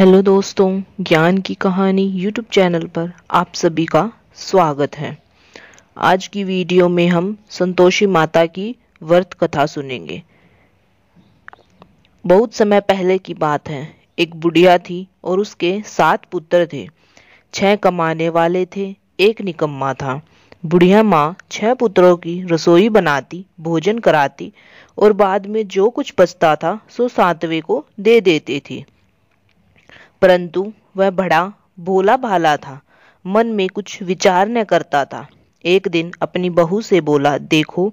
hello दोस्तों ज्ञान की कहानी यूट्यूब चैनल पर आप सभी का स्वागत है आज की वीडियो में हम संतोषी माता की व्रत कथा सुनेंगे बहुत समय पहले की बात है एक बुढ़िया थी और उसके सात पुत्र थे छह कमाने वाले थे एक निकम्मा था बुढ़िया माँ छह पुत्रों की रसोई बनाती भोजन कराती और बाद में जो कुछ बचता था सो सातवें को दे देती थी परंतु वह बड़ा भोला भाला था मन में कुछ विचार न करता था एक दिन अपनी बहू से बोला देखो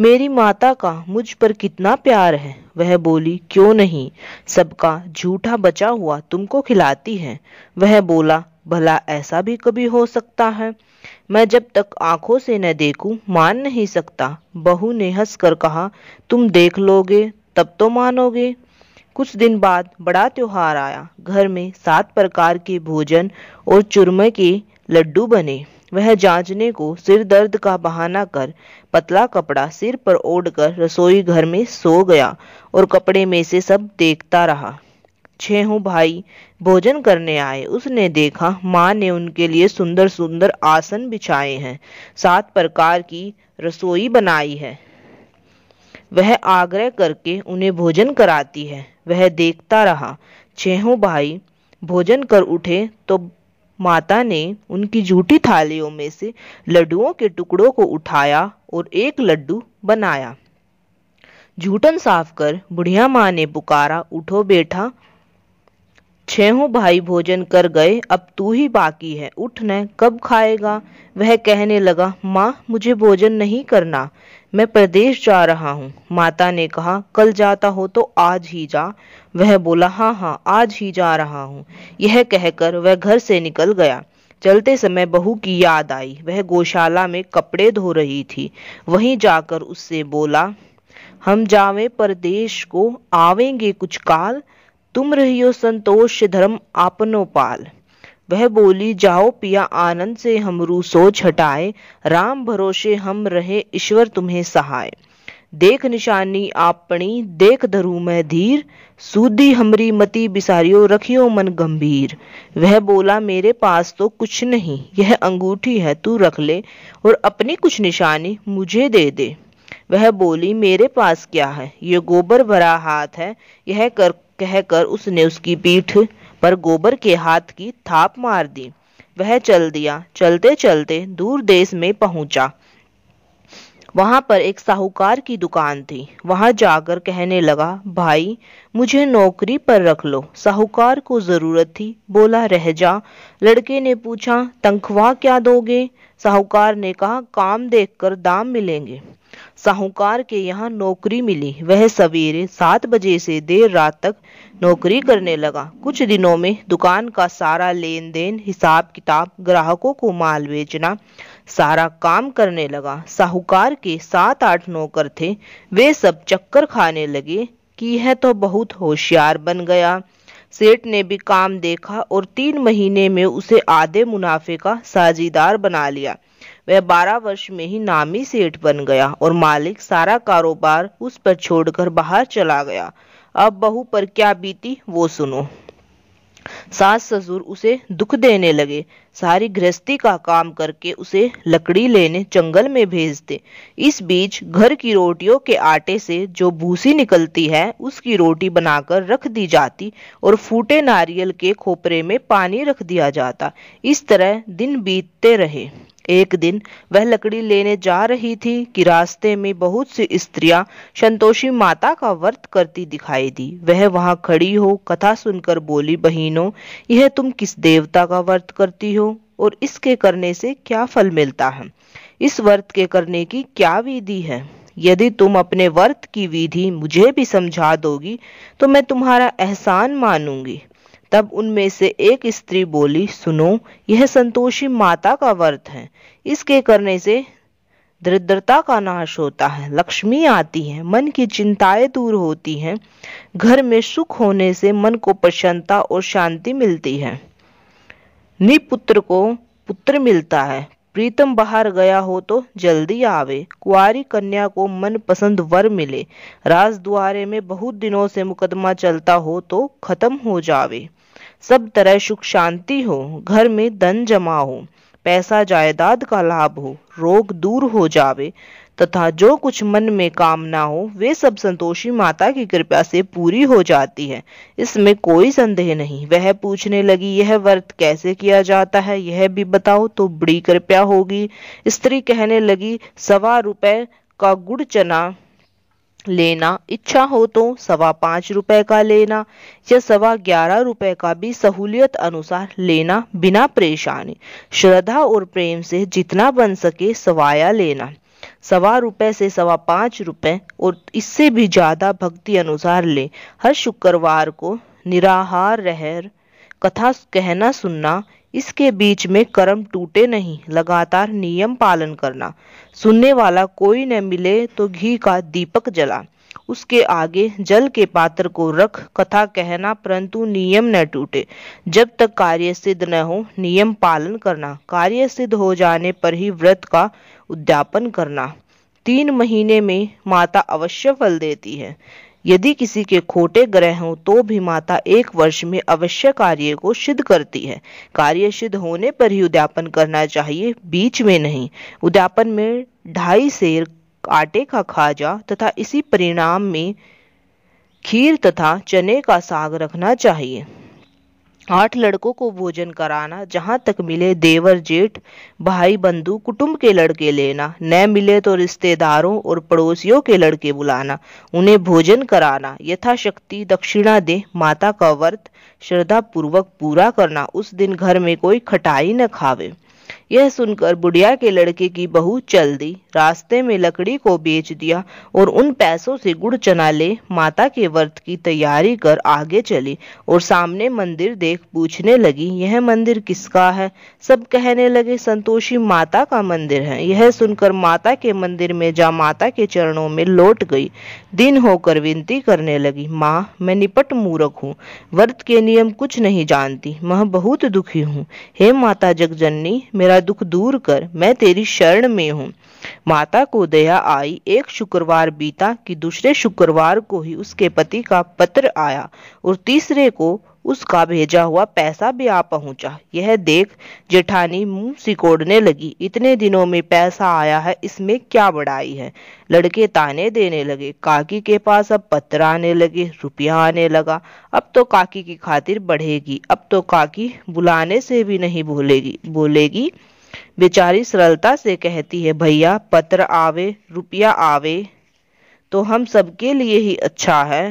मेरी माता का मुझ पर कितना प्यार है वह बोली क्यों नहीं सबका झूठा बचा हुआ तुमको खिलाती है वह बोला भला ऐसा भी कभी हो सकता है मैं जब तक आंखों से न देखूं मान नहीं सकता बहू ने हंसकर कहा तुम देख लोगे तब तो मानोगे कुछ दिन बाद बड़ा त्योहार आया घर में सात प्रकार के भोजन और चूरमे के लड्डू बने वह जांचने को सिर दर्द का बहाना कर पतला कपड़ा सिर पर ओढ़ कर रसोई घर में सो गया और कपड़े में से सब देखता रहा छेहू भाई भोजन करने आए उसने देखा माँ ने उनके लिए सुंदर सुंदर आसन बिछाए हैं सात प्रकार की रसोई बनाई है वह आग्रह करके उन्हें भोजन कराती है वह देखता रहा छहों भाई भोजन कर उठे तो माता ने उनकी जूठी थालियों में से लड्डुओं के टुकड़ों को उठाया और एक लड्डू बनाया झूठन साफ कर बुढ़िया माँ ने पुकारा उठो बेटा छहों भाई भोजन कर गए अब तू ही बाकी है उठ न कब खाएगा वह कहने लगा माँ मुझे भोजन नहीं करना मैं प्रदेश जा रहा हूँ माता ने कहा कल जाता हो तो आज ही जा वह बोला हाँ हाँ आज ही जा रहा हूँ यह कहकर वह घर से निकल गया चलते समय बहू की याद आई वह गौशाला में कपड़े धो रही थी वहीं जाकर उससे बोला हम जावे परदेश को आवेंगे कुछ काल तुम रहियो संतोष धर्म आपनो पाल वह बोली जाओ पिया आनंद से हम सोच हटाए राम भरोसे हम रहे ईश्वर तुम्हें सहाय देख निशानी आपणी देख धरू मैं धीर सूदी हमरी मति बिसारियो रखियो मन गंभीर वह बोला मेरे पास तो कुछ नहीं यह अंगूठी है तू रख ले और अपनी कुछ निशानी मुझे दे दे वह बोली मेरे पास क्या है ये गोबर भरा हाथ है यह कर कहकर उसने उसकी पीठ पर गोबर के हाथ की थाप मार दी वह चल दिया चलते चलते दूर देश में पहुंचा वहां पर एक साहूकार की दुकान थी वहां जाकर कहने लगा भाई मुझे नौकरी पर रख लो साहूकार को जरूरत थी बोला रह जा लड़के ने पूछा तनख्वाह क्या दोगे साहूकार ने कहा काम देखकर दाम मिलेंगे साहूकार के यहाँ नौकरी मिली वह सवेरे सात बजे से देर रात तक नौकरी करने लगा कुछ दिनों में दुकान का सारा लेन देन हिसाब किताब ग्राहकों को माल बेचना सारा काम करने लगा साहूकार के सात आठ नौकर थे वे सब चक्कर खाने लगे कि यह तो बहुत होशियार बन गया सेठ ने भी काम देखा और तीन महीने में उसे आधे मुनाफे का साझीदार बना लिया वह 12 वर्ष में ही नामी सेठ बन गया और मालिक सारा कारोबार उस पर छोड़कर बाहर चला गया अब बहू पर क्या बीती वो सुनो सास ससुर उसे दुख देने लगे सारी गृहस्थी का काम करके उसे लकड़ी लेने जंगल में भेजते इस बीच घर की रोटियों के आटे से जो भूसी निकलती है उसकी रोटी बनाकर रख दी जाती और फूटे नारियल के खोपरे में पानी रख दिया जाता इस तरह दिन बीतते रहे एक दिन वह लकड़ी लेने जा रही थी कि रास्ते में बहुत सी स्त्रियां संतोषी माता का व्रत करती दिखाई दी वह वहां खड़ी हो कथा सुनकर बोली बहिनों यह तुम किस देवता का व्रत करती हो और इसके करने से क्या फल मिलता है इस व्रत के करने की क्या विधि है यदि तुम अपने व्रत की विधि मुझे भी समझा दोगी तो मैं तुम्हारा एहसान मानूंगी तब उनमें से एक स्त्री बोली सुनो यह संतोषी माता का व्रत है इसके करने से दृढ़ता का नाश होता है लक्ष्मी आती है मन की चिंताएं दूर होती हैं घर में सुख होने से मन को प्रसन्नता और शांति मिलती है निपुत्र को पुत्र मिलता है प्रीतम बाहर गया हो तो जल्दी आवे कुआरी कन्या को मन पसंद वर मिले राजद्वारे में बहुत दिनों से मुकदमा चलता हो तो खत्म हो जावे सब तरह सुख शांति हो घर में धन जमा हो पैसा जायदाद का लाभ हो रोग दूर हो जावे तथा जो कुछ मन में कामना हो वे सब संतोषी माता की कृपा से पूरी हो जाती है इसमें कोई संदेह नहीं वह पूछने लगी यह व्रत कैसे किया जाता है यह भी बताओ तो बड़ी कृपया होगी स्त्री कहने लगी सवा रुपए का गुड़ चना लेना इच्छा हो तो सवा पाँच रुपए का लेना या सवा ग्यारह रुपए का भी सहूलियत अनुसार लेना बिना परेशानी श्रद्धा और प्रेम से जितना बन सके सवाया लेना सवा रुपए से सवा पाँच रुपए और इससे भी ज़्यादा भक्ति अनुसार ले हर शुक्रवार को निराहार रह कथा कहना सुनना इसके बीच में कर्म टूटे नहीं लगातार नियम पालन करना सुनने वाला कोई न मिले तो घी का दीपक जला उसके आगे जल के पात्र को रख कथा कहना परंतु नियम न टूटे जब तक कार्य सिद्ध न हो नियम पालन करना कार्य सिद्ध हो जाने पर ही व्रत का उद्यापन करना तीन महीने में माता अवश्य फल देती है यदि किसी के खोटे ग्रह हों तो भी माता एक वर्ष में अवश्य कार्य को सिद्ध करती है कार्य सिद्ध होने पर ही उद्यापन करना चाहिए बीच में नहीं उद्यापन में ढाई शेर आटे का खाजा तथा इसी परिणाम में खीर तथा चने का साग रखना चाहिए आठ लड़कों को भोजन कराना जहां तक मिले देवर जेठ भाई बंधु कुटुंब के लड़के लेना न मिले तो रिश्तेदारों और पड़ोसियों के लड़के बुलाना उन्हें भोजन कराना यथाशक्ति दक्षिणा दे माता का व्रत श्रद्धा पूर्वक पूरा करना उस दिन घर में कोई खटाई न खावे यह सुनकर बुढ़िया के लड़के की बहू चल दी रास्ते में लकड़ी को बेच दिया और उन पैसों से गुड़ चना ले माता के व्रत की तैयारी कर आगे चली और सामने मंदिर देख पूछने लगी यह मंदिर किसका है सब कहने लगे संतोषी माता का मंदिर है यह सुनकर माता के मंदिर में जा माता के चरणों में लौट गई दिन होकर विनती करने लगी माँ मैं निपट मूरख हूँ व्रत के नियम कुछ नहीं जानती मैं बहुत दुखी हूँ हे माता जगजननी मेरा मेरा दुख दूर कर मैं तेरी शरण में हूँ माता को दया आई एक शुक्रवार बीता कि दूसरे शुक्रवार को ही उसके पति का पत्र आया और तीसरे को उसका भेजा हुआ पैसा भी आ पहुंचा यह देख जेठानी मुंह सिकोड़ने लगी इतने दिनों में पैसा आया है इसमें क्या बड़ाई है लड़के ताने देने लगे काकी के पास अब पत्र आने लगे रुपया आने लगा अब तो काकी की खातिर बढ़ेगी अब तो काकी बुलाने से भी नहीं भूलेगी बोलेगी बेचारी सरलता से कहती है भैया पत्र आवे रुपया आवे तो हम सबके लिए ही अच्छा है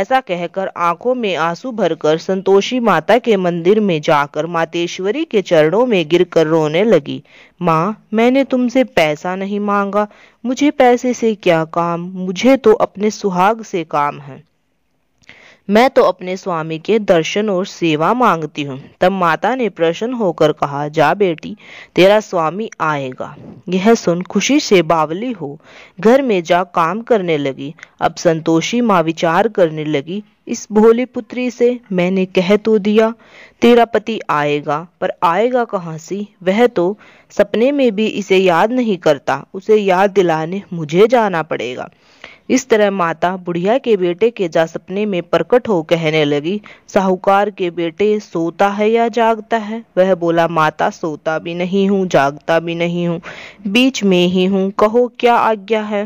ऐसा कहकर आंखों में आंसू भरकर संतोषी माता के मंदिर में जाकर मातेश्वरी के चरणों में गिरकर रोने लगी माँ मैंने तुमसे पैसा नहीं मांगा मुझे पैसे से क्या काम मुझे तो अपने सुहाग से काम है मैं तो अपने स्वामी के दर्शन और सेवा मांगती हूँ तब माता ने प्रसन्न होकर कहा जा बेटी तेरा स्वामी आएगा यह सुन खुशी से बावली हो घर में जा काम करने लगी अब संतोषी माँ विचार करने लगी इस भोली पुत्री से मैंने कह तो दिया तेरा पति आएगा पर आएगा कहाँ से वह तो सपने में भी इसे याद नहीं करता उसे याद दिलाने मुझे जाना पड़ेगा इस तरह माता बुढ़िया के बेटे के जा सपने में प्रकट हो कहने लगी साहूकार के बेटे सोता है या जागता है वह बोला माता सोता भी नहीं हूँ जागता भी नहीं हूँ बीच में ही हूँ कहो क्या आज्ञा है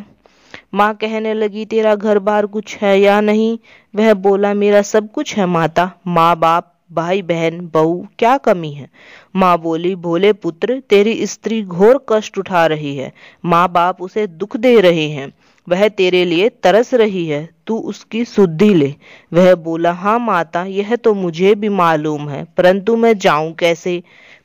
माँ कहने लगी तेरा घर बार कुछ है या नहीं वह बोला मेरा सब कुछ है माता माँ बाप भाई बहन बहू क्या कमी है माँ बोली भोले पुत्र तेरी स्त्री घोर कष्ट उठा रही है माँ बाप उसे दुख दे रहे हैं वह तेरे लिए तरस रही है तू उसकी शुद्धि ले वह बोला हाँ माता यह तो मुझे भी मालूम है परंतु मैं जाऊं कैसे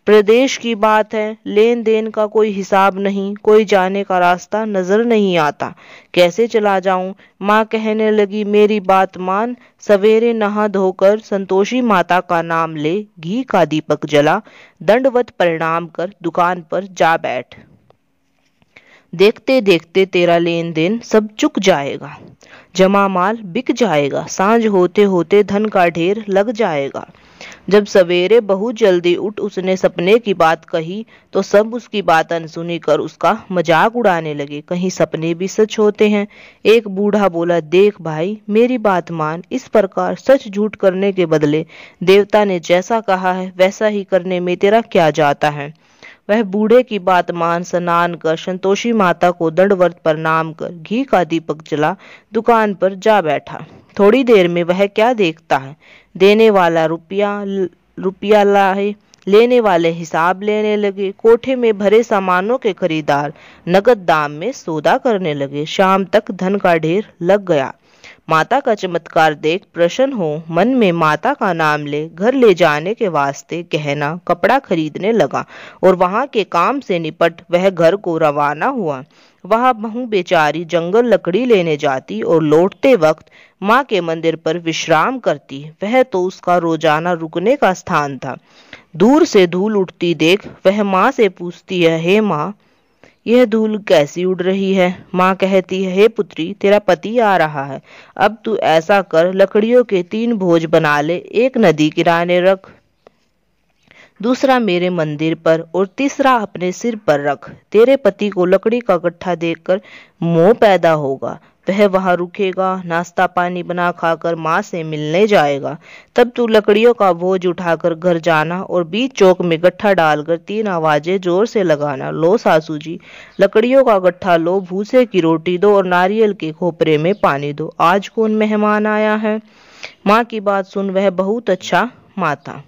प्रदेश की बात है लेन देन का कोई हिसाब नहीं कोई जाने का रास्ता नजर नहीं आता कैसे चला जाऊं माँ कहने लगी मेरी बात मान सवेरे नहा धोकर संतोषी माता का नाम ले घी का दीपक जला दंडवत परिणाम कर दुकान पर जा बैठ देखते देखते तेरा लेन देन सब चुक जाएगा जमा माल बिक जाएगा सांझ होते होते धन का ढेर लग जाएगा जब सवेरे बहुत जल्दी उठ उसने सपने की बात कही तो सब उसकी बात अनसुनी कर उसका मजाक उड़ाने लगे कहीं सपने भी सच होते हैं एक बूढ़ा बोला देख भाई मेरी बात मान इस प्रकार सच झूठ करने के बदले देवता ने जैसा कहा है वैसा ही करने में तेरा क्या जाता है वह बूढ़े की बात मान स्नान कर संतोषी माता को पर नाम कर घी का दीपक जला दुकान पर जा बैठा थोड़ी देर में वह क्या देखता है देने वाला रुपया रुपया लाए लेने वाले हिसाब लेने लगे कोठे में भरे सामानों के खरीदार नकद दाम में सौदा करने लगे शाम तक धन का ढेर लग गया माता का चमत्कार देख प्रसन्न हो मन में माता का नाम ले घर ले जाने के वास्ते गहना कपड़ा खरीदने लगा और वहां के काम से निपट वह घर को रवाना हुआ वह बहू बेचारी जंगल लकड़ी लेने जाती और लौटते वक्त माँ के मंदिर पर विश्राम करती वह तो उसका रोजाना रुकने का स्थान था दूर से धूल उठती देख वह माँ से पूछती है हे माँ यह धूल कैसी उड़ रही है माँ कहती है हे पुत्री तेरा पति आ रहा है अब तू ऐसा कर लकड़ियों के तीन भोज बना ले एक नदी किराने रख दूसरा मेरे मंदिर पर और तीसरा अपने सिर पर रख तेरे पति को लकड़ी का गट्ठा देखकर मोह पैदा होगा वह वहां रुकेगा नाश्ता पानी बना खाकर माँ से मिलने जाएगा तब तू लकड़ियों का बोझ उठाकर घर जाना और बीच चौक में गट्ठा डालकर तीन आवाजें जोर से लगाना लो सासू जी लकड़ियों का गट्ठा लो भूसे की रोटी दो और नारियल के खोपरे में पानी दो आज कौन मेहमान आया है माँ की बात सुन वह बहुत अच्छा माता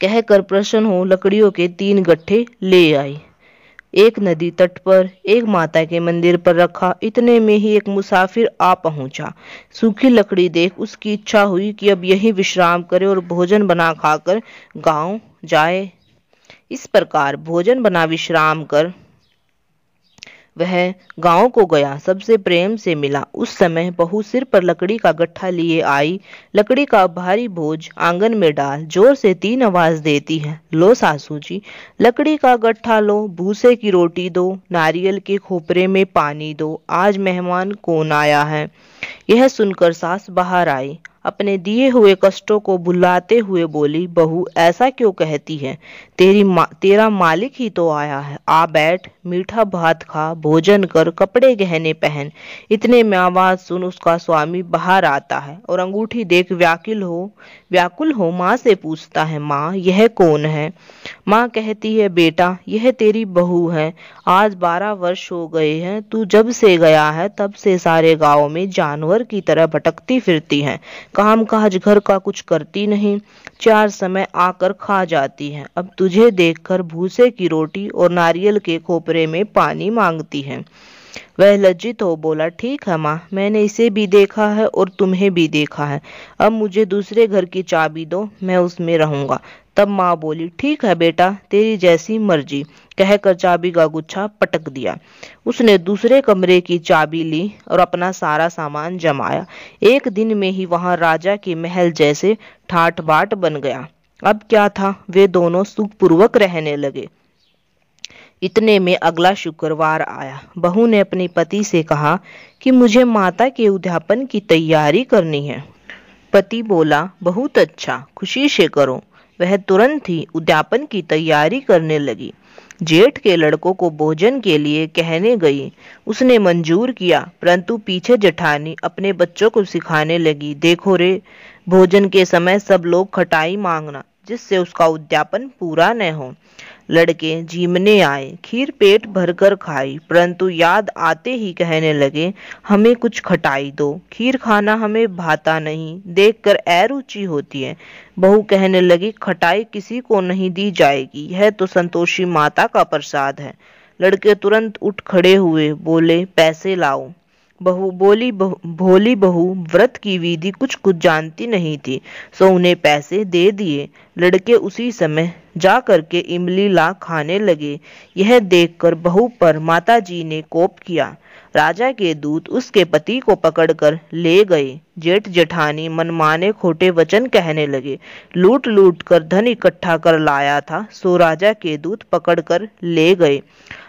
कहकर प्रसन्न हो लकड़ियों के तीन गट्ठे ले आई एक नदी तट पर एक माता के मंदिर पर रखा इतने में ही एक मुसाफिर आ पहुंचा सूखी लकड़ी देख उसकी इच्छा हुई कि अब यही विश्राम करे और भोजन बना खाकर गांव जाए इस प्रकार भोजन बना विश्राम कर वह गांव को गया सबसे प्रेम से मिला उस समय बहू सिर पर लकड़ी का गट्ठा लिए आई लकड़ी का भारी बोझ आंगन में डाल जोर से तीन आवाज देती है लो सासू जी लकड़ी का गट्ठा लो भूसे की रोटी दो नारियल के खोपरे में पानी दो आज मेहमान कौन आया है यह सुनकर सास बाहर आई अपने दिए हुए कष्टों को भुलाते हुए बोली बहू ऐसा क्यों कहती है तेरी मा, तेरा मालिक ही तो आया है आ बैठ मीठा भात खा भोजन कर कपड़े गहने पहन इतने में आवाज सुन उसका स्वामी बाहर आता है और अंगूठी देख व्याकुल हो व्याकुल हो माँ से पूछता है माँ यह कौन है माँ कहती है बेटा यह तेरी बहू है आज बारह वर्ष हो गए हैं तू जब से गया है तब से सारे गाँव में जानवर की तरह भटकती फिरती है काम काज घर का कुछ करती नहीं चार समय आकर खा जाती है अब तुझे देखकर भूसे की रोटी और नारियल के खोपरे में पानी मांगती है वह लज्जित हो बोला ठीक है माँ मैंने इसे भी देखा है और तुम्हें भी देखा है अब मुझे दूसरे घर की चाबी दो मैं उसमें रहूंगा तब माँ बोली ठीक है बेटा तेरी जैसी मर्जी कहकर चाबी का गुच्छा पटक दिया उसने दूसरे कमरे की चाबी ली और अपना सारा सामान जमाया एक दिन में ही वहां राजा के महल जैसे ठाट बाट बन गया अब क्या था वे दोनों सुखपूर्वक रहने लगे इतने में अगला शुक्रवार आया बहू ने अपने पति से कहा कि मुझे माता के उद्यापन की तैयारी करनी है पति बोला बहुत अच्छा खुशी से करो वह तुरंत ही उद्यापन की तैयारी करने लगी जेठ के लड़कों को भोजन के लिए कहने गई उसने मंजूर किया परंतु पीछे जठानी अपने बच्चों को सिखाने लगी देखो रे भोजन के समय सब लोग खटाई मांगना जिससे उसका उद्यापन पूरा न हो लड़के जीमने आए खीर पेट भरकर खाई परंतु याद आते ही कहने लगे हमें कुछ खटाई दो खीर खाना हमें भाता नहीं देखकर अरुचि होती है बहू कहने लगी खटाई किसी को नहीं दी जाएगी यह तो संतोषी माता का प्रसाद है लड़के तुरंत उठ खड़े हुए बोले पैसे लाओ बहू बोली बहु भोली बहू व्रत की विधि कुछ कुछ जानती नहीं थी सो उन्हें पैसे दे दिए लड़के उसी समय जा करके इमली ला खाने लगे यह देखकर बहू पर माता जी ने कोप किया राजा के दूत उसके पति को पकड़कर ले गए जेठ जेठानी मनमाने खोटे वचन कहने लगे लूट लूट कर धन इकट्ठा कर लाया था सो राजा के दूत पकड़कर ले गए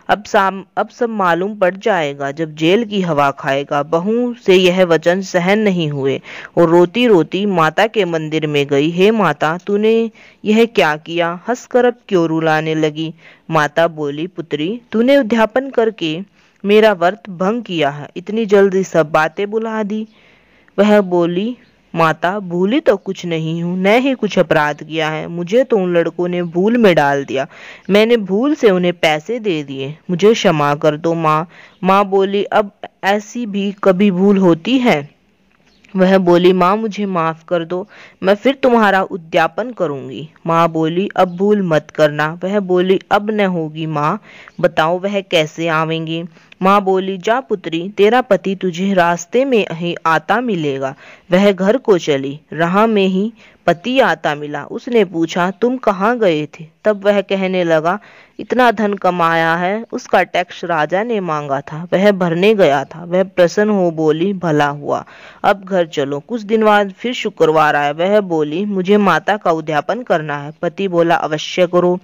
अब साम अब सब मालूम पड़ जाएगा जब जेल की हवा खाएगा बहू से यह वचन सहन नहीं हुए और रोती रोती माता के मंदिर में गई हे माता तूने यह क्या किया हंस कर अब क्यों रुलाने लगी माता बोली पुत्री तूने उद्यापन करके मेरा व्रत भंग किया है इतनी जल्दी सब बातें बुला दी वह बोली माता भूली तो कुछ नहीं हूँ न ही कुछ अपराध किया है मुझे तो उन लड़कों ने भूल में डाल दिया मैंने भूल से उन्हें पैसे दे दिए मुझे क्षमा कर दो माँ माँ बोली अब ऐसी भी कभी भूल होती है वह बोली माँ मुझे माफ़ कर दो मैं फिर तुम्हारा उद्यापन करूंगी माँ बोली अब भूल मत करना वह बोली अब न होगी माँ बताओ वह कैसे आवेंगी माँ बोली जा पुत्री तेरा पति तुझे रास्ते में ही आता मिलेगा वह घर को चली राह में ही पति आता मिला उसने पूछा तुम कहाँ गए थे तब वह कहने लगा इतना धन कमाया है उसका टैक्स राजा ने मांगा था वह भरने गया था वह प्रसन्न हो बोली भला हुआ अब घर चलो कुछ दिन बाद फिर शुक्रवार आया वह बोली मुझे माता का उद्यापन करना है पति बोला अवश्य करो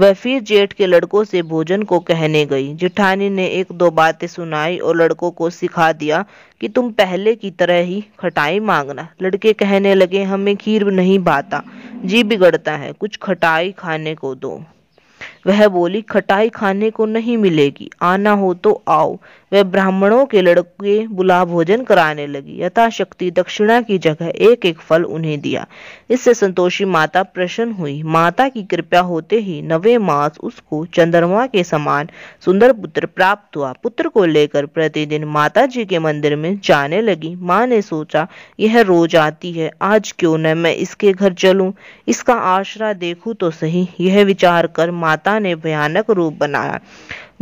वह फिर जेठ के लड़कों से भोजन को कहने गई जेठानी ने एक दो बातें सुनाई और लड़कों को सिखा दिया कि तुम पहले की तरह ही खटाई मांगना लड़के कहने लगे हमें खीर नहीं भाता जी बिगड़ता है कुछ खटाई खाने को दो वह बोली खटाई खाने को नहीं मिलेगी आना हो तो आओ वह ब्राह्मणों के लड़के बुला भोजन कराने लगी यथाशक्ति दक्षिणा की जगह एक एक फल उन्हें दिया इससे संतोषी माता प्रसन्न हुई माता की कृपा होते ही नवे मास उसको चंद्रमा के समान सुंदर पुत्र प्राप्त हुआ पुत्र को लेकर प्रतिदिन माता जी के मंदिर में जाने लगी माँ ने सोचा यह रोज आती है आज क्यों न मैं इसके घर चलूं इसका आश्रय देखूं तो सही यह विचार कर माता ने भयानक रूप बनाया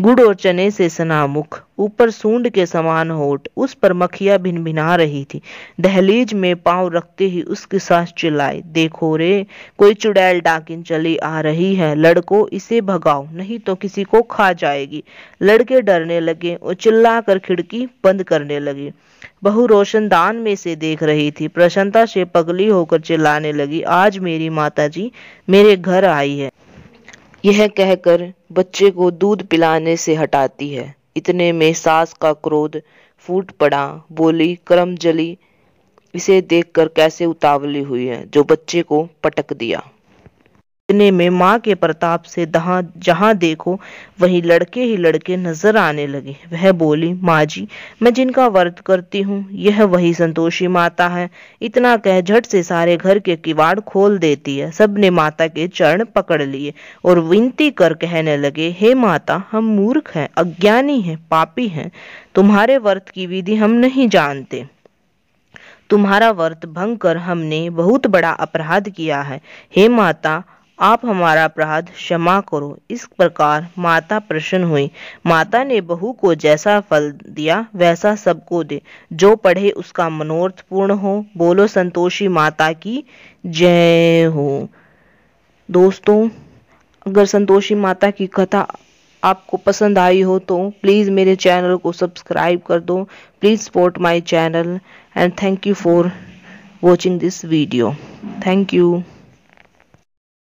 गुड़ और चने से सनामुख ऊपर सूंड के समान होठ उस पर मखिया भिन भिना रही थी दहलीज में पांव रखते ही उसकी सांस चिल्लाई देखो रे कोई चुड़ैल डाकिन चली आ रही है लड़को इसे भगाओ नहीं तो किसी को खा जाएगी लड़के डरने लगे और चिल्ला कर खिड़की बंद करने लगे बहु रोशनदान में से देख रही थी प्रसन्नता से पगली होकर चिल्लाने लगी आज मेरी माताजी मेरे घर आई है यह कहकर बच्चे को दूध पिलाने से हटाती है इतने में सास का क्रोध फूट पड़ा बोली करम जली इसे देखकर कैसे उतावली हुई है जो बच्चे को पटक दिया इतने में माँ के प्रताप से दहा जहाँ देखो वहीं लड़के ही लड़के नजर आने लगे वह बोली माँ जी मैं जिनका वर्त करती हूँ यह वही संतोषी माता है इतना कह झट से सारे घर के किवाड़ खोल देती है सबने माता के चरण पकड़ लिए और विनती कर कहने लगे हे माता हम मूर्ख हैं अज्ञानी हैं पापी हैं तुम्हारे व्रत की विधि हम नहीं जानते तुम्हारा व्रत भंग कर हमने बहुत बड़ा अपराध किया है हे माता आप हमारा अपराध क्षमा करो इस प्रकार माता प्रसन्न हुई माता ने बहू को जैसा फल दिया वैसा सबको दे जो पढ़े उसका मनोरथ पूर्ण हो बोलो संतोषी माता की जय हो दोस्तों अगर संतोषी माता की कथा आपको पसंद आई हो तो प्लीज़ मेरे चैनल को सब्सक्राइब कर दो please support my channel and thank you for watching this video thank you